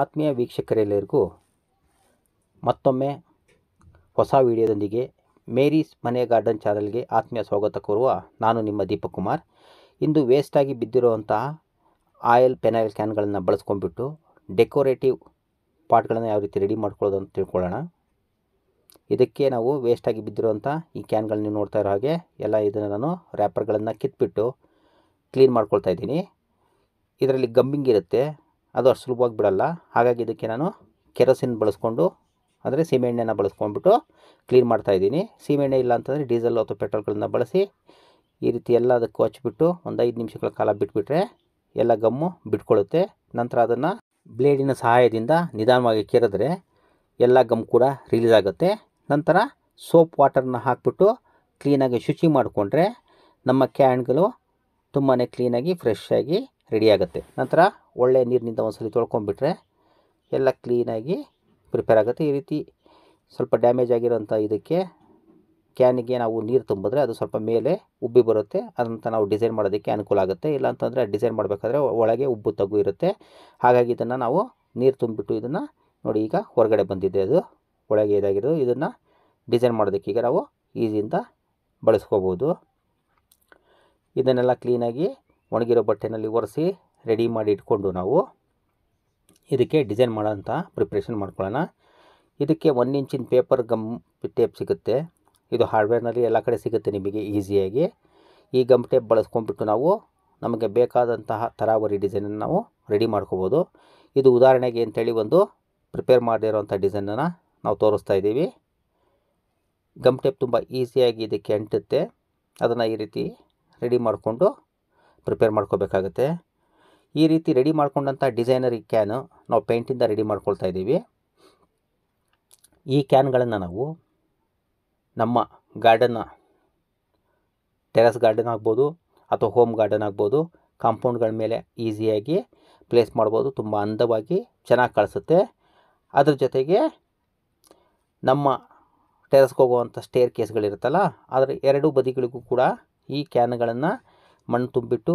ಆತ್ಮೀಯ ವೀಕ್ಷಕರೆಲ್ಲರಿಗೂ ಮತ್ತೊಮ್ಮೆ ಹೊಸ ವಿಡಿಯೋದೊಂದಿಗೆ ಮೇರೀಸ್ ಮನೆ ಗಾರ್ಡನ್ ಚಾನಲ್ಗೆ ಆತ್ಮೀಯ ಸ್ವಾಗತ ಕೋರುವ ನಾನು ನಿಮ್ಮ ದೀಪಕ್ ಕುಮಾರ್ ಇಂದು ವೇಸ್ಟಾಗಿ ಬಿದ್ದಿರುವಂತಹ ಆಯಿಲ್ ಪೆನಾಯಿಲ್ ಕ್ಯಾನ್ಗಳನ್ನು ಬಳಸ್ಕೊಂಡ್ಬಿಟ್ಟು ಡೆಕೋರೇಟಿವ್ ಪಾಟ್ಗಳನ್ನು ಯಾವ ರೀತಿ ರೆಡಿ ಮಾಡ್ಕೊಳ್ಳೋದು ಅಂತ ತಿಳ್ಕೊಳ್ಳೋಣ ಇದಕ್ಕೆ ನಾವು ವೇಸ್ಟಾಗಿ ಬಿದ್ದಿರುವಂಥ ಈ ಕ್ಯಾನ್ಗಳನ್ನ ನೋಡ್ತಾ ಇರೋ ಹಾಗೆ ಎಲ್ಲ ಇದನ್ನು ನಾನು ರ್ಯಾಪರ್ಗಳನ್ನು ಕಿತ್ಬಿಟ್ಟು ಕ್ಲೀನ್ ಮಾಡ್ಕೊಳ್ತಾ ಇದ್ದೀನಿ ಇದರಲ್ಲಿ ಗಂಬಿಂಗ್ ಇರುತ್ತೆ ಅದು ಅಷ್ಟು ಸುಲಭವಾಗಿ ಬಿಡಲ್ಲ ಹಾಗಾಗಿ ಇದಕ್ಕೆ ನಾನು ಕೆರೋಸಿನ್ ಬಳಸ್ಕೊಂಡು ಅಂದರೆ ಸೀಮೆಣ್ಣೆನ ಬಳಸ್ಕೊಂಡ್ಬಿಟ್ಟು ಕ್ಲೀನ್ ಮಾಡ್ತಾಯಿದ್ದೀನಿ ಸೀಮೆಣ್ಣೆ ಇಲ್ಲ ಅಂತಂದರೆ ಡೀಸೆಲ್ ಅಥವಾ ಪೆಟ್ರೋಲ್ಗಳನ್ನ ಬಳಸಿ ಈ ರೀತಿ ಎಲ್ಲ ಅದಕ್ಕೆ ಹಚ್ಚಿಬಿಟ್ಟು ಒಂದು ಐದು ನಿಮಿಷಗಳ ಕಾಲ ಬಿಟ್ಬಿಟ್ರೆ ಎಲ್ಲ ಗಮ್ಮು ಬಿಟ್ಕೊಳ್ಳುತ್ತೆ ನಂತರ ಅದನ್ನು ಬ್ಲೇಡಿನ ಸಹಾಯದಿಂದ ನಿಧಾನವಾಗಿ ಕೆರೆದ್ರೆ ಎಲ್ಲ ಗಮ್ ಕೂಡ ರಿಲೀಸ್ ಆಗುತ್ತೆ ನಂತರ ಸೋಪ್ ವಾಟರ್ನ ಹಾಕ್ಬಿಟ್ಟು ಕ್ಲೀನಾಗಿ ಶುಚಿ ಮಾಡಿಕೊಂಡ್ರೆ ನಮ್ಮ ಕ್ಯಾನ್ಗಳು ತುಂಬಾ ಕ್ಲೀನಾಗಿ ಫ್ರೆಶ್ ಆಗಿ ರೆಡಿಯಾಗುತ್ತೆ ನಂತರ ಒಳ್ಳೆಯ ನೀರಿನಿಂದ ಒಂದ್ಸಲಿ ತೊಳ್ಕೊಂಡ್ಬಿಟ್ರೆ ಎಲ್ಲ ಕ್ಲೀನಾಗಿ ಪ್ರಿಪೇರ್ ಆಗುತ್ತೆ ಈ ರೀತಿ ಸ್ವಲ್ಪ ಡ್ಯಾಮೇಜ್ ಆಗಿರೋಂಥ ಇದಕ್ಕೆ ಕ್ಯಾನಿಗೆ ನಾವು ನೀರು ತುಂಬಿದ್ರೆ ಅದು ಸ್ವಲ್ಪ ಮೇಲೆ ಉಬ್ಬಿ ಬರುತ್ತೆ ಅದಂತ ನಾವು ಡಿಸೈನ್ ಮಾಡೋದಕ್ಕೆ ಅನುಕೂಲ ಆಗುತ್ತೆ ಇಲ್ಲ ಅಂತಂದರೆ ಡಿಸೈನ್ ಮಾಡಬೇಕಾದ್ರೆ ಒಳಗೆ ಉಬ್ಬು ತಗ್ಗು ಇರುತ್ತೆ ಹಾಗಾಗಿ ಇದನ್ನು ನಾವು ನೀರು ತುಂಬಿಟ್ಟು ಇದನ್ನು ನೋಡಿ ಈಗ ಹೊರಗಡೆ ಬಂದಿದೆ ಅದು ಒಳಗೆ ಇದಾಗಿರೋದು ಇದನ್ನು ಡಿಸೈನ್ ಮಾಡೋದಕ್ಕೆ ಈಗ ನಾವು ಈಸಿಯಿಂದ ಬಳಸ್ಕೋಬೋದು ಇದನ್ನೆಲ್ಲ ಕ್ಲೀನಾಗಿ ಒಣಗಿರೋ ಬಟ್ಟೆನಲ್ಲಿ ಒರೆಸಿ ರೆಡಿ ಮಾಡಿ ಇಟ್ಕೊಂಡು ನಾವು ಇದಕ್ಕೆ ಡಿಸೈನ್ ಮಾಡೋಂಥ ಪ್ರಿಪ್ರೇಷನ್ ಮಾಡ್ಕೊಳ್ಳೋಣ ಇದಕ್ಕೆ ಒನ್ ಇಂಚಿನ ಪೇಪರ್ ಗಮ್ ಟೇಪ್ ಸಿಗುತ್ತೆ ಇದು ಹಾರ್ಡ್ವೇರ್ನಲ್ಲಿ ಎಲ್ಲ ಕಡೆ ಸಿಗುತ್ತೆ ನಿಮಗೆ ಈಸಿಯಾಗಿ ಈ ಗಮ್ ಟೇಪ್ ಬಳಸ್ಕೊಂಡ್ಬಿಟ್ಟು ನಾವು ನಮಗೆ ಬೇಕಾದಂತಹ ತರಾವರಿ ಡಿಸೈನನ್ನು ನಾವು ರೆಡಿ ಮಾಡ್ಕೋಬೋದು ಇದು ಉದಾಹರಣೆಗೆ ಅಂತೇಳಿ ಒಂದು ಪ್ರಿಪೇರ್ ಮಾಡಿರೋಂಥ ಡಿಸೈನನ್ನು ನಾವು ತೋರಿಸ್ತಾ ಇದ್ದೀವಿ ಗಮ್ ಟೇಪ್ ತುಂಬ ಈಸಿಯಾಗಿ ಇದಕ್ಕೆ ಅಂಟುತ್ತೆ ಅದನ್ನು ಈ ರೀತಿ ರೆಡಿ ಮಾಡಿಕೊಂಡು ಪ್ರಿಪೇರ್ ಮಾಡ್ಕೋಬೇಕಾಗುತ್ತೆ ಈ ರೀತಿ ರೆಡಿ ಮಾಡ್ಕೊಂಡಂಥ ಡಿಸೈನರ್ ಈ ಕ್ಯಾನು ನಾವು ಪೇಂಟಿಂದ ರೆಡಿ ಮಾಡ್ಕೊಳ್ತಾ ಇದ್ದೀವಿ ಈ ಕ್ಯಾನ್ಗಳನ್ನು ನಾವು ನಮ್ಮ ಗಾರ್ಡನ್ನ ಟೆರೆಸ್ ಗಾರ್ಡನ್ ಆಗ್ಬೋದು ಅಥವಾ ಹೋಮ್ ಗಾರ್ಡನ್ ಆಗ್ಬೋದು ಕಾಂಪೌಂಡ್ಗಳ ಮೇಲೆ ಈಸಿಯಾಗಿ ಪ್ಲೇಸ್ ಮಾಡ್ಬೋದು ತುಂಬ ಅಂದವಾಗಿ ಚೆನ್ನಾಗಿ ಕಳಿಸುತ್ತೆ ಅದ್ರ ಜೊತೆಗೆ ನಮ್ಮ ಟೆರೆಸ್ಗೆ ಹೋಗುವಂಥ ಸ್ಟೇರ್ ಕೇಸ್ಗಳಿರುತ್ತಲ್ಲ ಆದರೆ ಎರಡು ಬದಿಗಳಿಗೂ ಕೂಡ ಈ ಕ್ಯಾನ್ಗಳನ್ನು ಮಣ್ಣು ತುಂಬಿಟ್ಟು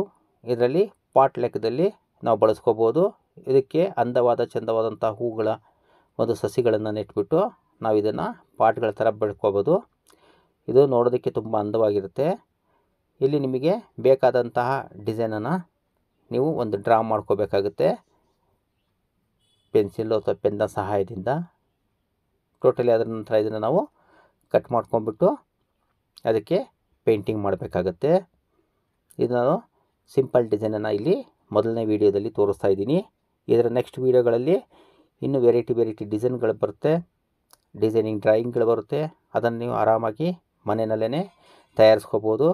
ಇದರಲ್ಲಿ ಪಾಟ್ ಲೆಕ್ಕದಲ್ಲಿ ನಾವು ಬಳಸ್ಕೋಬೋದು ಇದಕ್ಕೆ ಅಂದವಾದ ಚಂದವಾದಂಥ ಹೂಗಳ ಒಂದು ಸಸಿಗಳನ್ನು ನೆಟ್ಬಿಟ್ಟು ನಾವು ಇದನ್ನು ಪಾಟ್ಗಳ ಥರ ಬೆಳ್ಕೋಬೋದು ಇದು ನೋಡೋದಕ್ಕೆ ತುಂಬ ಅಂದವಾಗಿರುತ್ತೆ ಇಲ್ಲಿ ನಿಮಗೆ ಬೇಕಾದಂತಹ ಡಿಸೈನನ್ನು ನೀವು ಒಂದು ಡ್ರಾ ಮಾಡ್ಕೋಬೇಕಾಗುತ್ತೆ ಪೆನ್ಸಿಲ್ ಅಥವಾ ಪೆನ್ನ ಸಹಾಯದಿಂದ ಟೋಟಲಿ ಅದರ ನಂತರ ಇದನ್ನು ನಾವು ಕಟ್ ಮಾಡ್ಕೊಂಬಿಟ್ಟು ಅದಕ್ಕೆ ಪೇಂಟಿಂಗ್ ಮಾಡಬೇಕಾಗತ್ತೆ ಇದನ್ನು ಸಿಂಪಲ್ ಡಿಸೈನನ್ನು ಇಲ್ಲಿ ಮೊದಲನೇ ವೀಡಿಯೋದಲ್ಲಿ ತೋರಿಸ್ತಾ ಇದ್ದೀನಿ ಇದರ ನೆಕ್ಸ್ಟ್ ವೀಡಿಯೋಗಳಲ್ಲಿ ಇನ್ನೂ ವೆರೈಟಿ ವೆರೈಟಿ ಡಿಸೈನ್ಗಳು ಬರುತ್ತೆ ಡಿಸೈನಿಂಗ್ ಡ್ರಾಯಿಂಗ್ಗಳು ಬರುತ್ತೆ ಅದನ್ನು ನೀವು ಆರಾಮಾಗಿ ಮನೆಯಲ್ಲೇ ತಯಾರಿಸ್ಕೋಬೋದು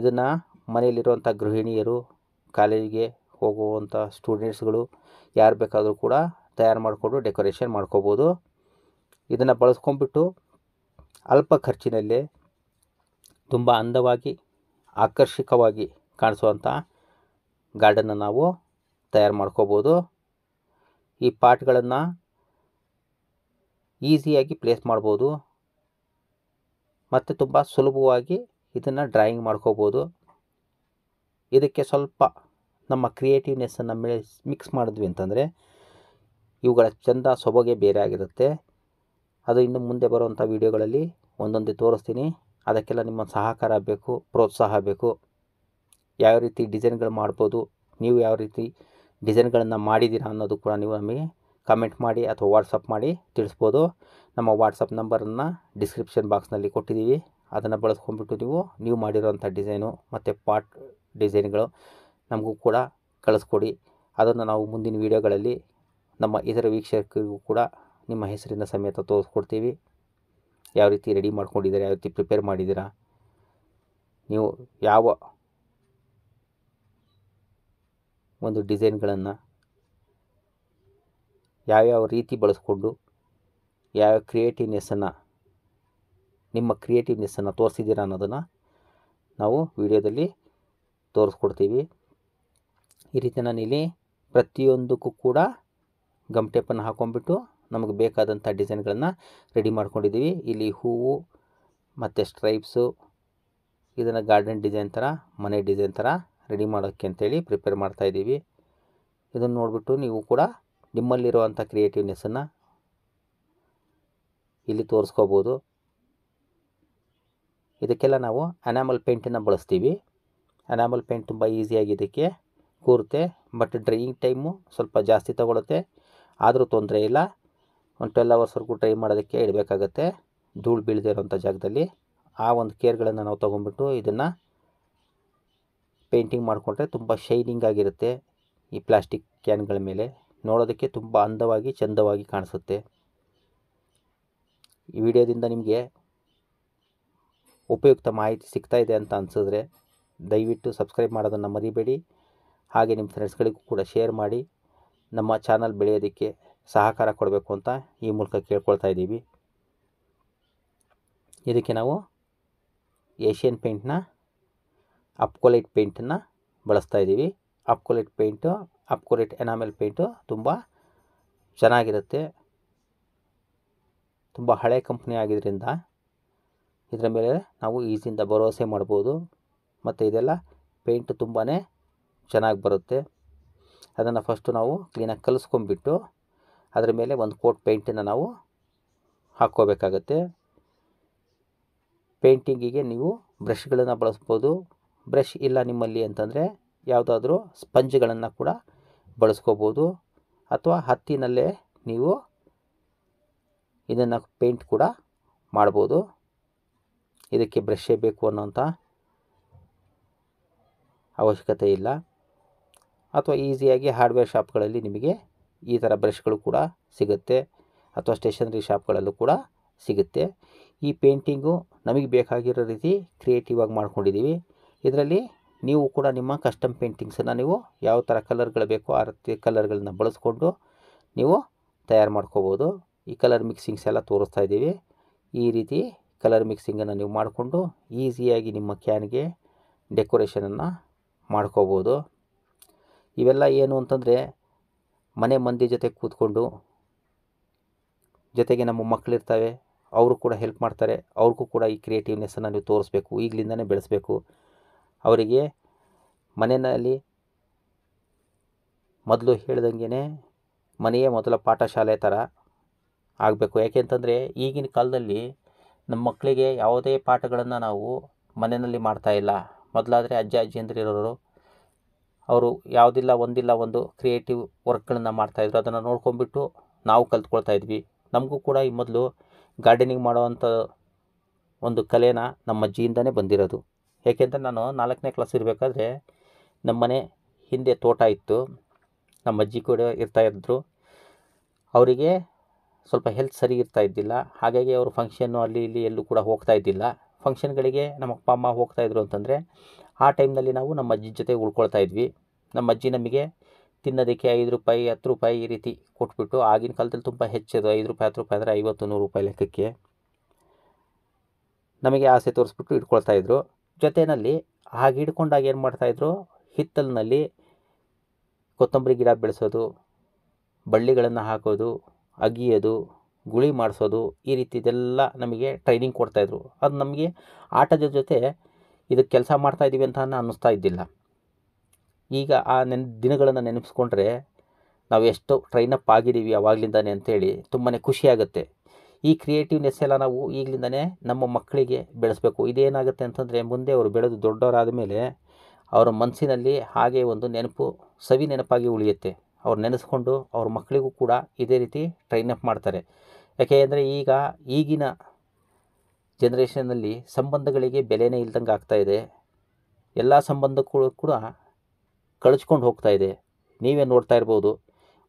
ಇದನ್ನು ಮನೆಯಲ್ಲಿರುವಂಥ ಗೃಹಿಣಿಯರು ಕಾಲೇಜಿಗೆ ಹೋಗುವಂಥ ಸ್ಟೂಡೆಂಟ್ಸ್ಗಳು ಯಾರು ಬೇಕಾದರೂ ಕೂಡ ತಯಾರು ಮಾಡಿಕೊಂಡು ಡೆಕೋರೇಷನ್ ಮಾಡ್ಕೋಬೋದು ಇದನ್ನು ಬಳಸ್ಕೊಂಡ್ಬಿಟ್ಟು ಅಲ್ಪ ಖರ್ಚಿನಲ್ಲೇ ತುಂಬ ಅಂದವಾಗಿ ಆಕರ್ಷಕವಾಗಿ ಕಾಣಿಸುವಂಥ ಗಾರ್ಡನ್ನ ನಾವು ತಯಾರು ಮಾಡ್ಕೋಬೋದು ಈ ಪಾಟ್ಗಳನ್ನು ಈಸಿಯಾಗಿ ಪ್ಲೇಸ್ ಮಾಡ್ಬೋದು ಮತ್ತು ತುಂಬ ಸುಲಭವಾಗಿ ಇದನ್ನು ಡ್ರಾಯಿಂಗ್ ಮಾಡ್ಕೋಬೋದು ಇದಕ್ಕೆ ಸ್ವಲ್ಪ ನಮ್ಮ ಕ್ರಿಯೇಟಿವ್ನೆಸ್ಸನ್ನು ಮಿಸ್ ಮಿಕ್ಸ್ ಮಾಡಿದ್ವಿ ಅಂತಂದರೆ ಇವುಗಳ ಚಂದ ಸೊಬಗೆ ಬೇರೆ ಆಗಿರುತ್ತೆ ಅದು ಇನ್ನು ಮುಂದೆ ಬರುವಂಥ ವೀಡಿಯೋಗಳಲ್ಲಿ ಒಂದೊಂದೇ ತೋರಿಸ್ತೀನಿ ಅದಕ್ಕೆಲ್ಲ ನಿಮ್ಮ ಸಹಕಾರ ಬೇಕು ಪ್ರೋತ್ಸಾಹ ಬೇಕು ಯಾವ ರೀತಿ ಡಿಸೈನ್ಗಳು ಮಾಡ್ಬೋದು ನೀವು ಯಾವ ರೀತಿ ಡಿಸೈನ್ಗಳನ್ನು ಮಾಡಿದ್ದೀರಾ ಅನ್ನೋದು ಕೂಡ ನೀವು ನಮಗೆ ಕಮೆಂಟ್ ಮಾಡಿ ಅಥವಾ ವಾಟ್ಸಪ್ ಮಾಡಿ ತಿಳಿಸ್ಬೋದು ನಮ್ಮ ವಾಟ್ಸಪ್ ನಂಬರನ್ನು ಡಿಸ್ಕ್ರಿಪ್ಷನ್ ಬಾಕ್ಸ್ನಲ್ಲಿ ಕೊಟ್ಟಿದ್ದೀವಿ ಅದನ್ನು ಬಳಸ್ಕೊಂಡ್ಬಿಟ್ಟು ನೀವು ನೀವು ಮಾಡಿರೋಂಥ ಡಿಸೈನು ಮತ್ತು ಪಾಟ್ ಡಿಸೈನ್ಗಳು ನಮಗೂ ಕೂಡ ಕಳಿಸ್ಕೊಡಿ ಅದನ್ನು ನಾವು ಮುಂದಿನ ವೀಡಿಯೋಗಳಲ್ಲಿ ನಮ್ಮ ಇತರ ವೀಕ್ಷಕರಿಗೂ ಕೂಡ ನಿಮ್ಮ ಹೆಸರಿನ ಸಮೇತ ತೋರಿಸ್ಕೊಡ್ತೀವಿ ಯಾವ ರೀತಿ ರೆಡಿ ಮಾಡ್ಕೊಂಡಿದ್ದೀರಾ ಯಾವ ರೀತಿ ಪ್ರಿಪೇರ್ ಮಾಡಿದ್ದೀರಾ ನೀವು ಯಾವ ಒಂದು ಡಿಸೈನ್ಗಳನ್ನು ಯಾವ್ಯಾವ ರೀತಿ ಬಳಸ್ಕೊಂಡು ಯಾವ ಕ್ರಿಯೇಟಿವ್ನೆಸ್ಸನ್ನು ನಿಮ್ಮ ಕ್ರಿಯೇಟಿವ್ನೆಸ್ಸನ್ನು ತೋರಿಸಿದ್ದೀರಾ ಅನ್ನೋದನ್ನು ನಾವು ವಿಡಿಯೋದಲ್ಲಿ ತೋರಿಸ್ಕೊಡ್ತೀವಿ ಈ ರೀತಿ ನಾನಿಲ್ಲಿ ಪ್ರತಿಯೊಂದಕ್ಕೂ ಕೂಡ ಗಮಟೆಪ್ಪನ್ನು ಹಾಕೊಂಡ್ಬಿಟ್ಟು ನಮಗೆ ಬೇಕಾದಂಥ ಡಿಸೈನ್ಗಳನ್ನು ರೆಡಿ ಮಾಡ್ಕೊಂಡಿದ್ದೀವಿ ಇಲ್ಲಿ ಹೂವು ಮತ್ತು ಸ್ಟ್ರೈಪ್ಸು ಇದನ್ನು ಗಾರ್ಡನ್ ಡಿಸೈನ್ ಥರ ಮನೆ ಡಿಸೈನ್ ಥರ ರೆಡಿ ಮಾಡೋಕ್ಕೆ ಅಂತೇಳಿ ಪ್ರಿಪೇರ್ ಮಾಡ್ತಾಯಿದ್ದೀವಿ ಇದನ್ನು ನೋಡಿಬಿಟ್ಟು ನೀವು ಕೂಡ ನಿಮ್ಮಲ್ಲಿರುವಂಥ ಕ್ರಿಯೇಟಿವ್ನೆಸ್ಸನ್ನು ಇಲ್ಲಿ ತೋರಿಸ್ಕೋಬೋದು ಇದಕ್ಕೆಲ್ಲ ನಾವು ಅನಾಮಲ್ ಪೇಂಟನ್ನು ಬಳಸ್ತೀವಿ ಅನಾಮಲ್ ಪೇಂಟ್ ತುಂಬ ಈಸಿಯಾಗಿ ಇದಕ್ಕೆ ಕೂರುತ್ತೆ ಬಟ್ ಡ್ರೈಯಿಂಗ್ ಟೈಮು ಸ್ವಲ್ಪ ಜಾಸ್ತಿ ತಗೊಳುತ್ತೆ ಆದರೂ ತೊಂದರೆ ಇಲ್ಲ ಒಂದು ಟ್ವೆಲ್ ಅವರ್ಸ್ವರೆಗೂ ಡ್ರೈ ಮಾಡೋದಕ್ಕೆ ಇಡಬೇಕಾಗತ್ತೆ ಧೂಳು ಬೀಳದೇ ಇರೋವಂಥ ಜಾಗದಲ್ಲಿ ಆ ಒಂದು ಕೇರ್ಗಳನ್ನು ನಾವು ತೊಗೊಂಡ್ಬಿಟ್ಟು ಇದನ್ನು ಪೇಂಟಿಂಗ್ ಮಾಡಿಕೊಂಡ್ರೆ ತುಂಬ ಶೈನಿಂಗ್ ಆಗಿರುತ್ತೆ ಈ ಪ್ಲಾಸ್ಟಿಕ್ ಕ್ಯಾನ್ಗಳ ಮೇಲೆ ನೋಡೋದಕ್ಕೆ ತುಂಬ ಅಂದವಾಗಿ ಚಂದವಾಗಿ ಕಾಣಿಸುತ್ತೆ ಈ ವಿಡಿಯೋದಿಂದ ನಿಮಗೆ ಉಪಯುಕ್ತ ಮಾಹಿತಿ ಸಿಗ್ತಾ ಇದೆ ಅಂತ ಅನಿಸಿದ್ರೆ ದಯವಿಟ್ಟು ಸಬ್ಸ್ಕ್ರೈಬ್ ಮಾಡೋದನ್ನು ಮರಿಬೇಡಿ ಹಾಗೆ ನಿಮ್ಮ ಫ್ರೆಂಡ್ಸ್ಗಳಿಗೂ ಕೂಡ ಶೇರ್ ಮಾಡಿ ನಮ್ಮ ಚಾನಲ್ ಬೆಳೆಯೋದಕ್ಕೆ ಸಹಕಾರ ಕೊಡಬೇಕು ಅಂತ ಈ ಮೂಲಕ ಕೇಳ್ಕೊಳ್ತಾ ಇದ್ದೀವಿ ಇದಕ್ಕೆ ನಾವು ಏಷ್ಯನ್ ಪೇಂಟ್ನ ಅಪ್ಕೊಲೈಟ್ ಪೇಂಟನ್ನು ಬಳಸ್ತಾ ಇದ್ದೀವಿ Apcolite paint Apcolite enamel paint ತುಂಬ ಚೆನ್ನಾಗಿರುತ್ತೆ ತುಂಬ ಹಳೆ ಕಂಪ್ನಿ ಆಗಿದ್ದರಿಂದ ಇದರ ಮೇಲೆ ನಾವು ಈಸಿಯಿಂದ ಭರವಸೆ ಮಾಡ್ಬೋದು ಮತ್ತು ಇದೆಲ್ಲ ಪೇಂಟ್ ತುಂಬಾ ಚೆನ್ನಾಗಿ ಬರುತ್ತೆ ಅದನ್ನು ಫಸ್ಟು ನಾವು ಕ್ಲೀನಾಗಿ ಕಲಿಸ್ಕೊಂಬಿಟ್ಟು ಅದರ ಮೇಲೆ ಒಂದು ಕೋಟ್ ಪೇಂಟನ್ನು ನಾವು ಹಾಕ್ಕೋಬೇಕಾಗತ್ತೆ ಪೇಂಟಿಂಗಿಗೆ ನೀವು ಬ್ರಷ್ಗಳನ್ನು ಬಳಸ್ಬೋದು ಬ್ರಷ್ ಇಲ್ಲ ನಿಮ್ಮಲ್ಲಿ ಅಂತಂದರೆ ಯಾವುದಾದ್ರೂ ಸ್ಪಂಜ್ಗಳನ್ನು ಕೂಡ ಬಳಸ್ಕೋಬೋದು ಅಥವಾ ಹತ್ತಿನಲ್ಲೇ ನೀವು ಇದನ್ನು ಪೇಂಟ್ ಕೂಡ ಮಾಡ್ಬೋದು ಇದಕ್ಕೆ ಬ್ರಷೇ ಬೇಕು ಅನ್ನೋಂಥ ಅವಶ್ಯಕತೆ ಇಲ್ಲ ಅಥವಾ ಈಸಿಯಾಗಿ ಹಾರ್ಡ್ವೇರ್ ಶಾಪ್ಗಳಲ್ಲಿ ನಿಮಗೆ ಈ ಥರ ಬ್ರಷ್ಗಳು ಕೂಡ ಸಿಗುತ್ತೆ ಅಥವಾ ಸ್ಟೇಷನರಿ ಶಾಪ್ಗಳಲ್ಲೂ ಕೂಡ ಸಿಗುತ್ತೆ ಈ ಪೇಂಟಿಂಗು ನಮಗೆ ಬೇಕಾಗಿರೋ ರೀತಿ ಕ್ರಿಯೇಟಿವ್ ಆಗಿ ಮಾಡ್ಕೊಂಡಿದ್ದೀವಿ ಇದರಲ್ಲಿ ನೀವು ಕೂಡ ನಿಮ್ಮ ಕಸ್ಟಮ್ ಪೇಂಟಿಂಗ್ಸನ್ನು ನೀವು ಯಾವ ಥರ ಕಲರ್ಗಳು ಬೇಕೋ ಆ ರೀತಿ ಕಲರ್ಗಳನ್ನ ಬಳಸ್ಕೊಂಡು ನೀವು ತಯಾರು ಮಾಡ್ಕೋಬೋದು ಈ ಕಲರ್ ಮಿಕ್ಸಿಂಗ್ಸ್ ಎಲ್ಲ ತೋರಿಸ್ತಾ ಇದ್ದೀವಿ ಈ ರೀತಿ ಕಲರ್ ಮಿಕ್ಸಿಂಗನ್ನು ನೀವು ಮಾಡಿಕೊಂಡು ಈಸಿಯಾಗಿ ನಿಮ್ಮ ಕ್ಯಾನ್ಗೆ ಡೆಕೋರೇಷನನ್ನು ಮಾಡ್ಕೋಬೋದು ಇವೆಲ್ಲ ಏನು ಅಂತಂದರೆ ಮನೆ ಮಂದಿ ಜೊತೆ ಕೂತ್ಕೊಂಡು ಜೊತೆಗೆ ನಮ್ಮ ಮಕ್ಕಳಿರ್ತವೆ ಅವರು ಕೂಡ ಹೆಲ್ಪ್ ಮಾಡ್ತಾರೆ ಅವ್ರಿಗೂ ಕೂಡ ಈ ಕ್ರಿಯೇಟಿವ್ನೆಸ್ಸನ್ನು ನೀವು ತೋರಿಸ್ಬೇಕು ಈಗಲಿಂದನೇ ಬೆಳೆಸ್ಬೇಕು ಅವರಿಗೆ ಮನೆಯಲ್ಲಿ ಮೊದಲು ಹೇಳ್ದಂಗೆ ಮನೆಯೇ ಮೊದಲ ಪಾಠಶಾಲೆ ಥರ ಆಗಬೇಕು ಯಾಕೆ ಈಗಿನ ಕಾಲದಲ್ಲಿ ನಮ್ಮ ಮಕ್ಕಳಿಗೆ ಯಾವುದೇ ಪಾಠಗಳನ್ನು ನಾವು ಮನೆಯಲ್ಲಿ ಮಾಡ್ತಾಯಿಲ್ಲ ಮೊದಲಾದರೆ ಅಜ್ಜ ಅಜ್ಜಿಯಂದಿರು ಇರೋರು ಅವರು ಯಾವುದಿಲ್ಲ ಒಂದಿಲ್ಲ ಒಂದು ಕ್ರಿಯೇಟಿವ್ ವರ್ಕ್ಗಳನ್ನು ಮಾಡ್ತಾಯಿದ್ರು ಅದನ್ನು ನೋಡ್ಕೊಂಬಿಟ್ಟು ನಾವು ಕಲ್ತ್ಕೊಳ್ತಾ ಇದ್ವಿ ನಮಗೂ ಕೂಡ ಈ ಮೊದಲು ಗಾರ್ಡನಿಂಗ್ ಮಾಡುವಂಥ ಒಂದು ಕಲೆನ ನಮ್ಮ ಅಜ್ಜಿಯಿಂದಲೇ ಬಂದಿರೋದು ಏಕೆಂದರೆ ನಾನು ನಾಲ್ಕನೇ ಕ್ಲಾಸ್ ಇರಬೇಕಾದ್ರೆ ನಮ್ಮ ಮನೆ ಹಿಂದೆ ತೋಟ ಇತ್ತು ನಮ್ಮ ಅಜ್ಜಿ ಕೂಡ ಇರ್ತಾಯಿದ್ರು ಅವರಿಗೆ ಸ್ವಲ್ಪ ಹೆಲ್ತ್ ಸರಿ ಇರ್ತಾ ಇದ್ದಿಲ್ಲ ಹಾಗಾಗಿ ಅವರು ಫಂಕ್ಷನ್ನು ಅಲ್ಲಿ ಇಲ್ಲಿ ಎಲ್ಲೂ ಕೂಡ ಹೋಗ್ತಾ ಇದ್ದಿಲ್ಲ ಫಂಕ್ಷನ್ಗಳಿಗೆ ನಮ್ಮ ಅಪ್ಪ ಅಮ್ಮ ಹೋಗ್ತಾಯಿದ್ರು ಅಂತಂದರೆ ಆ ಟೈಮ್ನಲ್ಲಿ ನಾವು ನಮ್ಮ ಅಜ್ಜಿ ಜೊತೆ ಉಳ್ಕೊಳ್ತಾ ಇದ್ವಿ ನಮ್ಮ ಅಜ್ಜಿ ನಮಗೆ ತಿನ್ನೋದಕ್ಕೆ ಐದು ರೂಪಾಯಿ ಹತ್ತು ರೂಪಾಯಿ ಈ ರೀತಿ ಕೊಟ್ಬಿಟ್ಟು ಆಗಿನ ಕಾಲದಲ್ಲಿ ತುಂಬ ಹೆಚ್ಚದು ಐದು ರೂಪಾಯಿ ಹತ್ತು ರೂಪಾಯಿ ಅಂದರೆ ಐವತ್ತು ನೂರು ರೂಪಾಯಿ ಲೆಕ್ಕಕ್ಕೆ ನಮಗೆ ಆಸೆ ತೋರಿಸ್ಬಿಟ್ಟು ಇಟ್ಕೊಳ್ತಾಯಿದ್ರು ಜೊತೆಯಲ್ಲಿ ಹಾಗೆ ಹಿಡ್ಕೊಂಡಾಗ ಏನು ಮಾಡ್ತಾಯಿದ್ರು ಹಿತ್ತಲಿನಲ್ಲಿ ಕೊತ್ತಂಬರಿ ಗಿಡ ಬೆಳೆಸೋದು ಬಳ್ಳಿಗಳನ್ನು ಹಾಕೋದು ಅಗಿಯೋದು ಗುಳಿ ಮಾಡಿಸೋದು ಈ ರೀತಿ ಇದೆಲ್ಲ ನಮಗೆ ಟ್ರೈನಿಂಗ್ ಕೊಡ್ತಾಯಿದ್ರು ಅದು ನಮಗೆ ಆಟದ ಜೊತೆ ಇದಕ್ಕೆ ಕೆಲಸ ಮಾಡ್ತಾಯಿದ್ದೀವಿ ಅಂತ ಅನ್ನಿಸ್ತಾ ಇದ್ದಿಲ್ಲ ಈಗ ಆ ನೆನ್ ದಿನಗಳನ್ನು ನೆನಪಿಸ್ಕೊಂಡ್ರೆ ನಾವು ಎಷ್ಟು ಟ್ರೈನಪ್ ಆಗಿದ್ದೀವಿ ಆವಾಗ್ಲಿಂದಲೇ ಅಂಥೇಳಿ ತುಂಬಾ ಖುಷಿಯಾಗುತ್ತೆ ಈ ಕ್ರಿಯೇಟಿವ್ನೆಸ್ ಎಲ್ಲ ನಾವು ಈಗಲಿಂದನೇ ನಮ್ಮ ಮಕ್ಕಳಿಗೆ ಬೆಳೆಸಬೇಕು ಇದೇನಾಗುತ್ತೆ ಅಂತಂದರೆ ಮುಂದೆ ಅವರು ಬೆಳೆದು ದೊಡ್ಡವರಾದ ಮೇಲೆ ಅವರ ಮನಸ್ಸಿನಲ್ಲಿ ಹಾಗೆ ಒಂದು ನೆನಪು ಸವಿ ನೆನಪಾಗಿ ಉಳಿಯುತ್ತೆ ಅವ್ರು ನೆನೆಸ್ಕೊಂಡು ಅವ್ರ ಮಕ್ಕಳಿಗೂ ಕೂಡ ಇದೇ ರೀತಿ ಟ್ರೈನ್ ಅಪ್ ಮಾಡ್ತಾರೆ ಯಾಕೆ ಅಂದರೆ ಈಗ ಈಗಿನ ಜನ್ರೇಷನಲ್ಲಿ ಸಂಬಂಧಗಳಿಗೆ ಬೆಲೆನೇ ಇಲ್ದಂಗೆ ಆಗ್ತಾಯಿದೆ ಎಲ್ಲ ಸಂಬಂಧಗಳು ಕೂಡ ಕಳಿಸ್ಕೊಂಡು ಹೋಗ್ತಾ ಇದೆ ನೀವೇ ನೋಡ್ತಾ ಇರ್ಬೋದು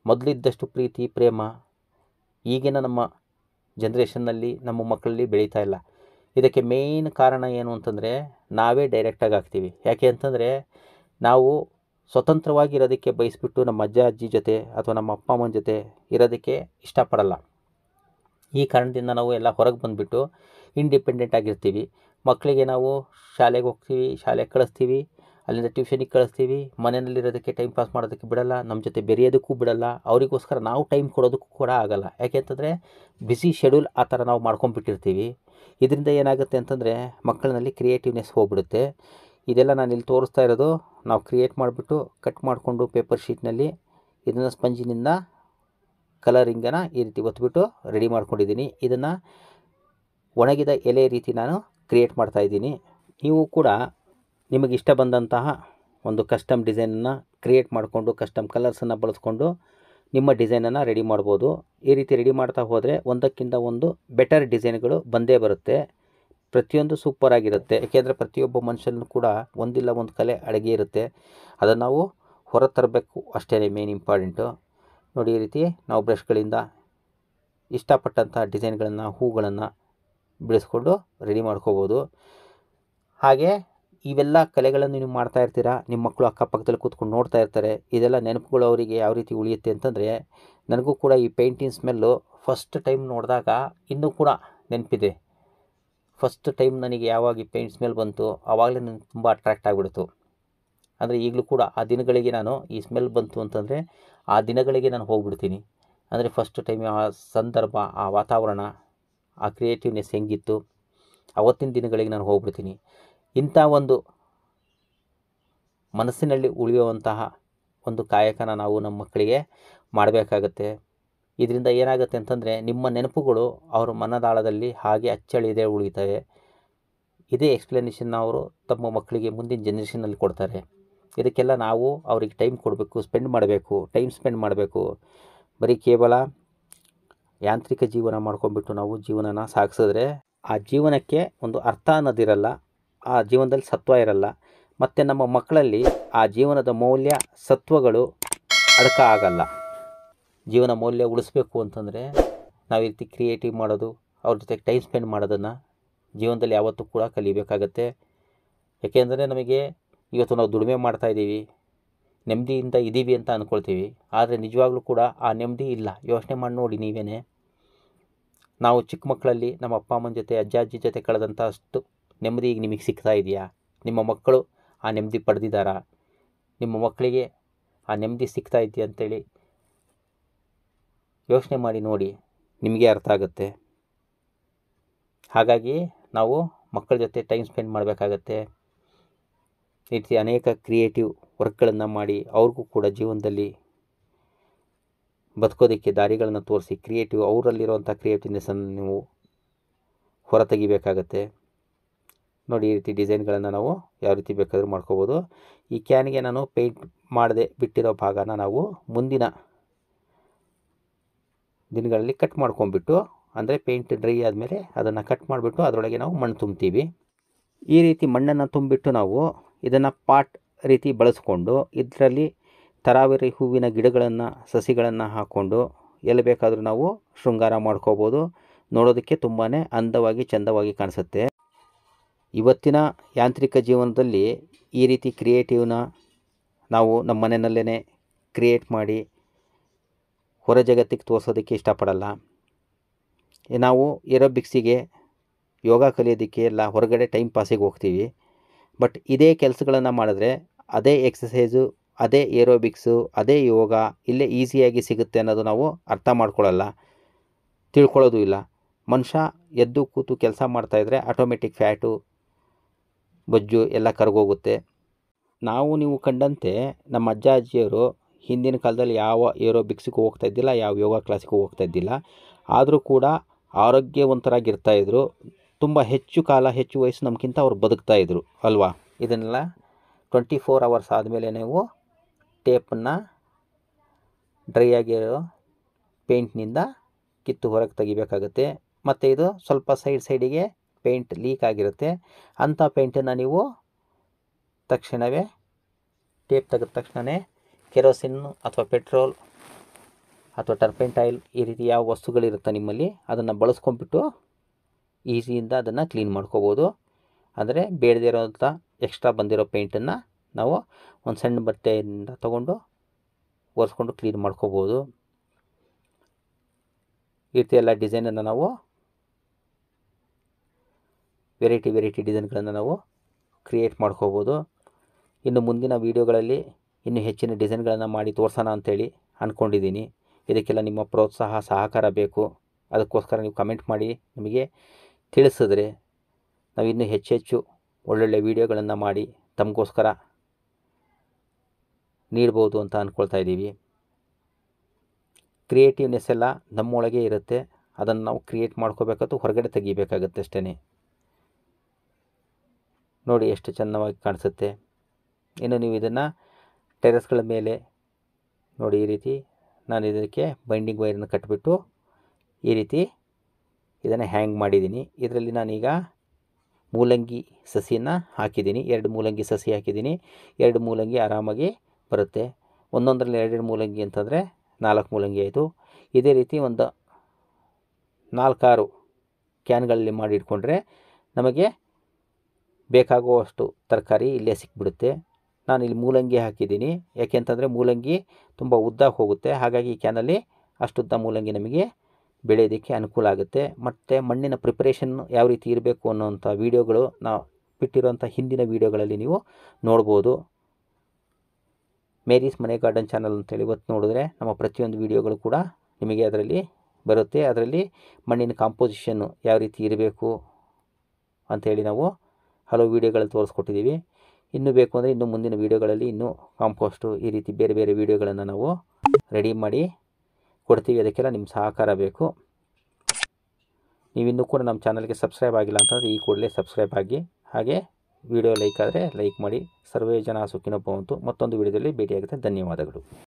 ಮೊದಲಿದ್ದಷ್ಟು ಪ್ರೀತಿ ಪ್ರೇಮ ಈಗಿನ ನಮ್ಮ ಜನ್ರೇಷನ್ನಲ್ಲಿ ನಮ್ಮ ಮಕ್ಕಳಲ್ಲಿ ಬೆಳೀತಾ ಇಲ್ಲ ಇದಕ್ಕೆ ಮೇಯ್ನ್ ಕಾರಣ ಏನು ಅಂತಂದರೆ ನಾವೇ ಡೈರೆಕ್ಟಾಗಿ ಹಾಕ್ತೀವಿ ಯಾಕೆ ಅಂತಂದರೆ ನಾವು ಸ್ವತಂತ್ರವಾಗಿ ಇರೋದಕ್ಕೆ ಬಯಸ್ಬಿಟ್ಟು ನಮ್ಮ ಅಜ್ಜ ಅಜ್ಜಿ ಜೊತೆ ಅಥವಾ ನಮ್ಮ ಅಪ್ಪ ಅಮ್ಮನ ಜೊತೆ ಇರೋದಕ್ಕೆ ಇಷ್ಟಪಡಲ್ಲ ಈ ಕಾರಣದಿಂದ ನಾವು ಎಲ್ಲ ಹೊರಗೆ ಬಂದುಬಿಟ್ಟು ಇಂಡಿಪೆಂಡೆಂಟ್ ಆಗಿರ್ತೀವಿ ಮಕ್ಕಳಿಗೆ ನಾವು ಶಾಲೆಗೆ ಹೋಗ್ತೀವಿ ಶಾಲೆಗೆ ಕಳಿಸ್ತೀವಿ ಅಲ್ಲಿಂದ ಟ್ಯೂಷನಿಗೆ ಕಳಿಸ್ತೀವಿ ಮನೆಯಲ್ಲಿರೋದಕ್ಕೆ ಟೈಮ್ ಪಾಸ್ ಮಾಡೋದಕ್ಕೆ ಬಿಡಲ್ಲ ನಮ್ಮ ಜೊತೆ ಬೆರೆಯೋದಕ್ಕೂ ಬಿಡೋಲ್ಲ ಅವರಿಗೋಸ್ಕರ ನಾವು ಟೈಮ್ ಕೊಡೋದಕ್ಕೂ ಕೂಡ ಆಗೋಲ್ಲ ಯಾಕೆಂತಂದರೆ ಬಿಸಿ ಶೆಡ್ಯೂಲ್ ಆ ಥರ ನಾವು ಮಾಡ್ಕೊಂಡ್ಬಿಟ್ಟಿರ್ತೀವಿ ಇದರಿಂದ ಏನಾಗುತ್ತೆ ಅಂತಂದರೆ ಮಕ್ಕಳಲ್ಲಿ ಕ್ರಿಯೇಟಿವ್ನೆಸ್ ಹೋಗ್ಬಿಡುತ್ತೆ ಇದೆಲ್ಲ ನಾನು ಇಲ್ಲಿ ತೋರಿಸ್ತಾ ಇರೋದು ನಾವು ಕ್ರಿಯೇಟ್ ಮಾಡಿಬಿಟ್ಟು ಕಟ್ ಮಾಡಿಕೊಂಡು ಪೇಪರ್ ಶೀಟ್ನಲ್ಲಿ ಇದನ್ನು ಸ್ಪಂಜಿನಿಂದ ಕಲರಿಂಗನ್ನು ಈ ರೀತಿ ಒತ್ತುಬಿಟ್ಟು ರೆಡಿ ಮಾಡ್ಕೊಂಡಿದ್ದೀನಿ ಇದನ್ನು ಒಣಗಿದ ಎಲೆ ರೀತಿ ನಾನು ಕ್ರಿಯೇಟ್ ಮಾಡ್ತಾಯಿದ್ದೀನಿ ನೀವು ಕೂಡ ನಿಮಗಿಷ್ಟ ಬಂದಂತಹ ಒಂದು ಕಸ್ಟಮ್ ಡಿಸೈನನ್ನು ಕ್ರಿಯೇಟ್ ಮಾಡಿಕೊಂಡು ಕಸ್ಟಮ್ ಕಲರ್ಸನ್ನು ಬಳಸ್ಕೊಂಡು ನಿಮ್ಮ ಡಿಸೈನನ್ನು ರೆಡಿ ಮಾಡ್ಬೋದು ಈ ರೀತಿ ರೆಡಿ ಮಾಡ್ತಾ ಹೋದರೆ ಒಂದಕ್ಕಿಂತ ಒಂದು ಬೆಟರ್ ಡಿಸೈನ್ಗಳು ಬಂದೇ ಬರುತ್ತೆ ಪ್ರತಿಯೊಂದು ಸೂಪರ್ ಆಗಿರುತ್ತೆ ಏಕೆಂದರೆ ಪ್ರತಿಯೊಬ್ಬ ಮನುಷ್ಯನೂ ಕೂಡ ಒಂದಿಲ್ಲ ಒಂದು ಕಲೆ ಅಡುಗೆ ಇರುತ್ತೆ ಅದನ್ನು ನಾವು ಹೊರತರಬೇಕು ಅಷ್ಟೇ ಮೇನ್ ಇಂಪಾರ್ಟೆಂಟು ನೋಡಿ ಈ ರೀತಿ ನಾವು ಬ್ರಷ್ಗಳಿಂದ ಇಷ್ಟಪಟ್ಟಂಥ ಡಿಸೈನ್ಗಳನ್ನು ಹೂಗಳನ್ನು ಬಿಡಿಸ್ಕೊಂಡು ರೆಡಿ ಮಾಡ್ಕೋಬೋದು ಹಾಗೆ ಇವೆಲ್ಲ ಕಲೆಗಳನ್ನು ನೀವು ಮಾಡ್ತಾ ಇರ್ತೀರಾ ನಿಮ್ಮ ಮಕ್ಕಳು ಅಕ್ಕಪಕ್ಕದಲ್ಲಿ ಕೂತ್ಕೊಂಡು ನೋಡ್ತಾ ಇರ್ತಾರೆ ಇದೆಲ್ಲ ನೆನಪುಗಳು ಅವರಿಗೆ ಯಾವ ರೀತಿ ಉಳಿಯುತ್ತೆ ಅಂತಂದರೆ ನನಗೂ ಕೂಡ ಈ ಪೇಂಟಿಂಗ್ ಸ್ಮೆಲ್ಲು ಫಸ್ಟ್ ಟೈಮ್ ನೋಡಿದಾಗ ಇನ್ನೂ ಕೂಡ ನೆನಪಿದೆ ಫಸ್ಟ್ ಟೈಮ್ ನನಗೆ ಯಾವಾಗ ಈ ಪೇಂಟ್ ಸ್ಮೆಲ್ ಬಂತು ಆವಾಗಲೇ ನನಗೆ ತುಂಬ ಅಟ್ರ್ಯಾಕ್ಟ್ ಆಗಿಬಿಡ್ತು ಅಂದರೆ ಈಗಲೂ ಕೂಡ ಆ ದಿನಗಳಿಗೆ ನಾನು ಈ ಸ್ಮೆಲ್ ಬಂತು ಅಂತಂದರೆ ಆ ದಿನಗಳಿಗೆ ನಾನು ಹೋಗ್ಬಿಡ್ತೀನಿ ಅಂದರೆ ಫಸ್ಟ್ ಟೈಮ್ ಆ ಸಂದರ್ಭ ಆ ವಾತಾವರಣ ಆ ಕ್ರಿಯೇಟಿವ್ನೆಸ್ ಹೆಂಗಿತ್ತು ಅವತ್ತಿನ ದಿನಗಳಿಗೆ ನಾನು ಹೋಗ್ಬಿಡ್ತೀನಿ ಇಂಥ ಒಂದು ಮನಸ್ಸಿನಲ್ಲಿ ಉಳಿಯುವಂತಹ ಒಂದು ಕಾಯಕನ ನಾವು ನಮ್ಮ ಮಕ್ಕಳಿಗೆ ಮಾಡಬೇಕಾಗತ್ತೆ ಇದರಿಂದ ಏನಾಗುತ್ತೆ ಅಂತಂದರೆ ನಿಮ್ಮ ನೆನಪುಗಳು ಅವರ ಮನದಾಳದಲ್ಲಿ ಹಾಗೆ ಅಚ್ಚಳಿದೆ ಉಳಿತವೆ ಇದೇ ಎಕ್ಸ್ಪ್ಲನೇಷನ್ನ ಅವರು ತಮ್ಮ ಮಕ್ಕಳಿಗೆ ಮುಂದಿನ ಜನ್ರೇಷನಲ್ಲಿ ಕೊಡ್ತಾರೆ ಇದಕ್ಕೆಲ್ಲ ನಾವು ಅವರಿಗೆ ಟೈಮ್ ಕೊಡಬೇಕು ಸ್ಪೆಂಡ್ ಮಾಡಬೇಕು ಟೈಮ್ ಸ್ಪೆಂಡ್ ಮಾಡಬೇಕು ಬರೀ ಕೇವಲ ಯಾಂತ್ರಿಕ ಜೀವನ ಮಾಡ್ಕೊಂಡ್ಬಿಟ್ಟು ನಾವು ಜೀವನನ ಸಾಗಿಸಿದ್ರೆ ಆ ಜೀವನಕ್ಕೆ ಒಂದು ಅರ್ಥ ಅನ್ನೋದಿರಲ್ಲ ಆ ಜೀವನದಲ್ಲಿ ಸತ್ವ ಇರಲ್ಲ ಮತ್ತು ನಮ್ಮ ಮಕ್ಕಳಲ್ಲಿ ಆ ಜೀವನದ ಮೌಲ್ಯ ಸತ್ವಗಳು ಅಡಕ ಆಗಲ್ಲ ಜೀವನ ಮೌಲ್ಯ ಉಳಿಸ್ಬೇಕು ಅಂತಂದರೆ ನಾವು ಈ ರೀತಿ ಕ್ರಿಯೇಟಿವ್ ಮಾಡೋದು ಅವ್ರ ಜೊತೆಗೆ ಟೈಮ್ ಸ್ಪೆಂಡ್ ಮಾಡೋದನ್ನು ಜೀವನದಲ್ಲಿ ಯಾವತ್ತೂ ಕೂಡ ಕಲಿಬೇಕಾಗತ್ತೆ ಏಕೆಂದರೆ ನಮಗೆ ಇವತ್ತು ನಾವು ದುಡಿಮೆ ಮಾಡ್ತಾಯಿದ್ದೀವಿ ನೆಮ್ಮದಿಯಿಂದ ಇದ್ದೀವಿ ಅಂತ ಅಂದ್ಕೊಳ್ತೀವಿ ಆದರೆ ನಿಜವಾಗ್ಲೂ ಕೂಡ ಆ ನೆಮ್ಮದಿ ಇಲ್ಲ ಯೋಚನೆ ಮಾಡಿ ನೋಡಿ ನೀವೇ ನಾವು ಚಿಕ್ಕ ಮಕ್ಕಳಲ್ಲಿ ನಮ್ಮ ಅಪ್ಪ ಅಮ್ಮನ ಜೊತೆ ಅಜ್ಜ ಅಜ್ಜಿ ಜೊತೆ ಕಳೆದಂಥ ಅಷ್ಟು ನೆಮ್ಮದಿ ಈಗ ನಿಮಗೆ ಸಿಗ್ತಾ ಇದೆಯಾ ನಿಮ್ಮ ಮಕ್ಕಳು ಆ ನೆಮ್ಮದಿ ಪಡೆದಿದ್ದಾರಾ ನಿಮ್ಮ ಮಕ್ಕಳಿಗೆ ಆ ನೆಮ್ಮದಿ ಸಿಗ್ತಾ ಇದೆಯಾ ಅಂತೇಳಿ ಯೋಚನೆ ಮಾಡಿ ನೋಡಿ ನಿಮಗೆ ಅರ್ಥ ಆಗುತ್ತೆ ಹಾಗಾಗಿ ನಾವು ಮಕ್ಕಳ ಜೊತೆ ಟೈಮ್ ಸ್ಪೆಂಡ್ ಮಾಡಬೇಕಾಗತ್ತೆ ಈ ರೀತಿ ಅನೇಕ ಕ್ರಿಯೇಟಿವ್ ವರ್ಕ್ಗಳನ್ನು ಮಾಡಿ ಅವ್ರಿಗೂ ಕೂಡ ಜೀವನದಲ್ಲಿ ಬದುಕೋದಕ್ಕೆ ದಾರಿಗಳನ್ನು ತೋರಿಸಿ ಕ್ರಿಯೇಟಿವ್ ಅವರಲ್ಲಿರುವಂಥ ಕ್ರಿಯೇಟಿವ್ನೆಸ್ಸನ್ನು ನೀವು ಹೊರ ನೋಡಿ ಈ ರೀತಿ ಡಿಸೈನ್ಗಳನ್ನು ನಾವು ಯಾವ ರೀತಿ ಬೇಕಾದರೂ ಮಾಡ್ಕೋಬೋದು ಈ ಕ್ಯಾನ್ಗೆ ನಾನು ಪೇಂಟ್ ಮಾಡದೆ ಬಿಟ್ಟಿರೋ ಭಾಗನ ನಾವು ಮುಂದಿನ ದಿನಗಳಲ್ಲಿ ಕಟ್ ಮಾಡ್ಕೊಂಬಿಟ್ಟು ಅಂದರೆ ಪೇಂಟ್ ಡ್ರೈ ಆದಮೇಲೆ ಅದನ್ನು ಕಟ್ ಮಾಡಿಬಿಟ್ಟು ಅದರೊಳಗೆ ನಾವು ಮಣ್ಣು ತುಂಬ್ತೀವಿ ಈ ರೀತಿ ಮಣ್ಣನ್ನು ತುಂಬಿಟ್ಟು ನಾವು ಇದನ್ನು ಪಾಟ್ ರೀತಿ ಬಳಸ್ಕೊಂಡು ಇದರಲ್ಲಿ ತರಾವರಿ ಹೂವಿನ ಗಿಡಗಳನ್ನು ಸಸಿಗಳನ್ನು ಹಾಕ್ಕೊಂಡು ಎಲ್ಲಿ ಬೇಕಾದರೂ ನಾವು ಶೃಂಗಾರ ಮಾಡ್ಕೋಬೋದು ನೋಡೋದಕ್ಕೆ ತುಂಬಾ ಅಂದವಾಗಿ ಚಂದವಾಗಿ ಕಾಣಿಸುತ್ತೆ ಇವತ್ತಿನ ಯಾಂತ್ರಿಕ ಜೀವನದಲ್ಲಿ ಈ ರೀತಿ ಕ್ರಿಯೇಟಿವ್ನ ನಾವು ನಮ್ಮ ಮನೆಯಲ್ಲೇ ಕ್ರಿಯೇಟ್ ಮಾಡಿ ಹೊರ ಜಗತ್ತಿಗೆ ತೋರಿಸೋದಕ್ಕೆ ಇಷ್ಟಪಡಲ್ಲ ನಾವು ಏರೋಬಿಕ್ಸಿಗೆ ಯೋಗ ಕಲಿಯೋದಕ್ಕೆ ಎಲ್ಲ ಹೊರಗಡೆ ಟೈಮ್ ಪಾಸಿಗೆ ಹೋಗ್ತೀವಿ ಬಟ್ ಇದೇ ಕೆಲಸಗಳನ್ನು ಮಾಡಿದ್ರೆ ಅದೇ ಎಕ್ಸಸೈಸು ಅದೇ ಏರೋಬಿಕ್ಸು ಅದೇ ಯೋಗ ಇಲ್ಲೇ ಈಸಿಯಾಗಿ ಸಿಗುತ್ತೆ ಅನ್ನೋದು ನಾವು ಅರ್ಥ ಮಾಡ್ಕೊಳ್ಳಲ್ಲ ತಿಳ್ಕೊಳ್ಳೋದು ಇಲ್ಲ ಮನುಷ್ಯ ಎದ್ದು ಕೂತು ಕೆಲಸ ಮಾಡ್ತಾಯಿದ್ರೆ ಆಟೋಮೆಟಿಕ್ ಫ್ಯಾಟು ಬೊಜ್ಜು ಎಲ್ಲ ಕರ್ಗೋಗುತ್ತೆ ನಾವು ನೀವು ಕಂಡಂತೆ ನಮ್ಮ ಅಜ್ಜ ಅಜ್ಜಿಯರು ಹಿಂದಿನ ಕಾಲದಲ್ಲಿ ಯಾವ ಏರೋಬಿಕ್ಸಿಗೂ ಹೋಗ್ತಾ ಇದ್ದಿಲ್ಲ ಯಾವ ಯೋಗ ಕ್ಲಾಸಿಗೂ ಹೋಗ್ತಾ ಇದ್ದಿಲ್ಲ ಆದರೂ ಕೂಡ ಆರೋಗ್ಯವಂತರಾಗಿರ್ತಾಯಿದ್ರು ತುಂಬ ಹೆಚ್ಚು ಕಾಲ ಹೆಚ್ಚು ವಯಸ್ಸು ನಮಗಿಂತ ಅವ್ರು ಬದುಕ್ತಾಯಿದ್ರು ಅಲ್ವಾ ಇದನ್ನೆಲ್ಲ ಟ್ವೆಂಟಿ ಫೋರ್ ಅವರ್ಸ್ ಆದಮೇಲೆ ನೀವು ಟೇಪನ್ನು ಡ್ರೈ ಆಗಿರೋ ಪೇಂಟ್ನಿಂದ ಕಿತ್ತು ಹೊರಗೆ ತೆಗಿಬೇಕಾಗುತ್ತೆ ಮತ್ತು ಇದು ಸ್ವಲ್ಪ ಸೈಡ್ ಸೈಡಿಗೆ ಪೇಂಟ್ ಲೀಕ್ ಆಗಿರುತ್ತೆ ಅಂಥ ಪೇಂಟನ್ನು ನೀವು ತಕ್ಷಣವೇ ಟೇಪ್ ತೆಗೆದ ತಕ್ಷಣವೇ ಕೆರೋಸಿನ್ ಅಥವಾ ಪೆಟ್ರೋಲ್ ಅಥವಾ ಆಯಿಲ್ ಈ ರೀತಿ ಯಾವ ವಸ್ತುಗಳಿರುತ್ತೆ ನಿಮ್ಮಲ್ಲಿ ಅದನ್ನು ಬಳಸ್ಕೊಂಬಿಟ್ಟು ಈಸಿಯಿಂದ ಅದನ್ನು ಕ್ಲೀನ್ ಮಾಡ್ಕೋಬೋದು ಅಂದರೆ ಬೇಡದೇ ಇರೋಂಥ ಎಕ್ಸ್ಟ್ರಾ ಬಂದಿರೋ ಪೇಂಟನ್ನು ನಾವು ಒಂದು ಸಣ್ಣ ಬಟ್ಟೆಯಿಂದ ತೊಗೊಂಡು ಒರೆಸ್ಕೊಂಡು ಕ್ಲೀನ್ ಮಾಡ್ಕೋಬೋದು ಈ ರೀತಿ ಎಲ್ಲ ಡಿಸೈನನ್ನು ನಾವು ವೆರೈಟಿ ವೆರೈಟಿ ಡಿಸೈನ್ಗಳನ್ನು ನಾವು ಕ್ರಿಯೇಟ್ ಮಾಡ್ಕೋಬೋದು ಇನ್ನು ಮುಂದಿನ ವೀಡಿಯೋಗಳಲ್ಲಿ ಇನ್ನು ಹೆಚ್ಚಿನ ಡಿಸೈನ್ಗಳನ್ನು ಮಾಡಿ ತೋರ್ಸೋಣ ಅಂಥೇಳಿ ಅಂದ್ಕೊಂಡಿದ್ದೀನಿ ಇದಕ್ಕೆಲ್ಲ ನಿಮ್ಮ ಪ್ರೋತ್ಸಾಹ ಸಹಕಾರ ಬೇಕು ಅದಕ್ಕೋಸ್ಕರ ನೀವು ಕಮೆಂಟ್ ಮಾಡಿ ನಿಮಗೆ ತಿಳಿಸಿದ್ರೆ ನಾವು ಇನ್ನೂ ಹೆಚ್ಚೆಚ್ಚು ಒಳ್ಳೊಳ್ಳೆ ವೀಡಿಯೋಗಳನ್ನು ಮಾಡಿ ತಮಗೋಸ್ಕರ ನೀಡ್ಬೋದು ಅಂತ ಅಂದ್ಕೊಳ್ತಾ ಇದ್ದೀವಿ ಕ್ರಿಯೇಟಿವ್ನೆಸ್ ಎಲ್ಲ ನಮ್ಮೊಳಗೆ ಇರುತ್ತೆ ಅದನ್ನು ನಾವು ಕ್ರಿಯೇಟ್ ಮಾಡ್ಕೋಬೇಕಾದ್ರೂ ಹೊರಗಡೆ ತೆಗಿಬೇಕಾಗುತ್ತೆ ಅಷ್ಟೇ ನೋಡಿ ಎಷ್ಟು ಚೆನ್ನಾಗಿ ಕಾಣಿಸುತ್ತೆ ಇನ್ನು ನೀವು ಇದನ್ನು ಟೆರೆಸ್ಗಳ ಮೇಲೆ ನೋಡಿ ಈ ರೀತಿ ನಾನು ಇದಕ್ಕೆ ಬೈಂಡಿಂಗ್ ವೈರನ್ನು ಕಟ್ಟಿಬಿಟ್ಟು ಈ ರೀತಿ ಇದನ್ನು ಹ್ಯಾಂಗ್ ಮಾಡಿದ್ದೀನಿ ಇದರಲ್ಲಿ ನಾನೀಗ ಮೂಲಂಗಿ ಸಸಿಯನ್ನು ಹಾಕಿದ್ದೀನಿ ಎರಡು ಮೂಲಂಗಿ ಸಸಿ ಹಾಕಿದ್ದೀನಿ ಎರಡು ಮೂಲಂಗಿ ಆರಾಮಾಗಿ ಬರುತ್ತೆ ಒಂದೊಂದರಲ್ಲಿ ಎರಡೆರಡು ಮೂಲಂಗಿ ಅಂತಂದರೆ ನಾಲ್ಕು ಮೂಲಂಗಿ ಆಯಿತು ಇದೇ ರೀತಿ ಒಂದು ನಾಲ್ಕಾರು ಕ್ಯಾನ್ಗಳಲ್ಲಿ ಮಾಡಿ ಇಟ್ಕೊಂಡ್ರೆ ನಮಗೆ ಬೇಕಾಗುವಷ್ಟು ತರಕಾರಿ ಇಲ್ಲೇ ಸಿಕ್ಬಿಡುತ್ತೆ ನಾನು ಇಲ್ಲಿ ಮೂಲಂಗಿ ಹಾಕಿದ್ದೀನಿ ಯಾಕೆಂತಂದರೆ ಮೂಲಂಗಿ ತುಂಬ ಉದ್ದ ಹೋಗುತ್ತೆ ಹಾಗಾಗಿ ಈ ಕ್ಯಾನಲ್ಲಿ ಅಷ್ಟುದ್ದ ಮೂಲಂಗಿ ನಮಗೆ ಬೆಳೆಯೋದಕ್ಕೆ ಅನುಕೂಲ ಆಗುತ್ತೆ ಮತ್ತು ಮಣ್ಣಿನ ಪ್ರಿಪ್ರೇಷನ್ ಯಾವ ರೀತಿ ಇರಬೇಕು ಅನ್ನೋವಂಥ ವೀಡಿಯೋಗಳು ನಾವು ಬಿಟ್ಟಿರುವಂಥ ಹಿಂದಿನ ವೀಡಿಯೋಗಳಲ್ಲಿ ನೀವು ನೋಡ್ಬೋದು ಮೇರೀಸ್ ಮನೆ ಗಾರ್ಡನ್ ಚಾನಲ್ ಅಂತೇಳಿ ಇವತ್ತು ನೋಡಿದ್ರೆ ನಮ್ಮ ಪ್ರತಿಯೊಂದು ವೀಡಿಯೋಗಳು ಕೂಡ ನಿಮಗೆ ಅದರಲ್ಲಿ ಬರುತ್ತೆ ಅದರಲ್ಲಿ ಮಣ್ಣಿನ ಕಾಂಪೋಸಿಷನ್ನು ಯಾವ ರೀತಿ ಇರಬೇಕು ಅಂಥೇಳಿ ನಾವು ಹಲವು ವೀಡಿಯೋಗಳಲ್ಲಿ ತೋರಿಸ್ಕೊಟ್ಟಿದ್ದೀವಿ ಇನ್ನೂ ಬೇಕು ಅಂದರೆ ಇನ್ನು ಮುಂದಿನ ವೀಡಿಯೋಗಳಲ್ಲಿ ಇನ್ನೂ ಕಾಂಪೋಸ್ಟು ಈ ರೀತಿ ಬೇರೆ ಬೇರೆ ವೀಡಿಯೋಗಳನ್ನು ನಾವು ರೆಡಿ ಮಾಡಿ ಕೊಡ್ತೀವಿ ಅದಕ್ಕೆಲ್ಲ ನಿಮ್ಮ ಸಹಕಾರ ಬೇಕು ನೀವಿನ್ನೂ ಕೂಡ ನಮ್ಮ ಚಾನಲ್ಗೆ ಸಬ್ಸ್ಕ್ರೈಬ್ ಆಗಿಲ್ಲ ಅಂತಂದರೆ ಈ ಕೂಡಲೇ ಸಬ್ಸ್ಕ್ರೈಬ್ ಆಗಿ ಹಾಗೆ ವಿಡಿಯೋ ಲೈಕ್ ಆದರೆ ಲೈಕ್ ಮಾಡಿ ಸರ್ವೇ ಜನ ಸುಖಿನೊಬ್ಬ ಬಂತು ಮತ್ತೊಂದು ವಿಡಿಯೋದಲ್ಲಿ ಭೇಟಿಯಾಗುತ್ತೆ ಧನ್ಯವಾದಗಳು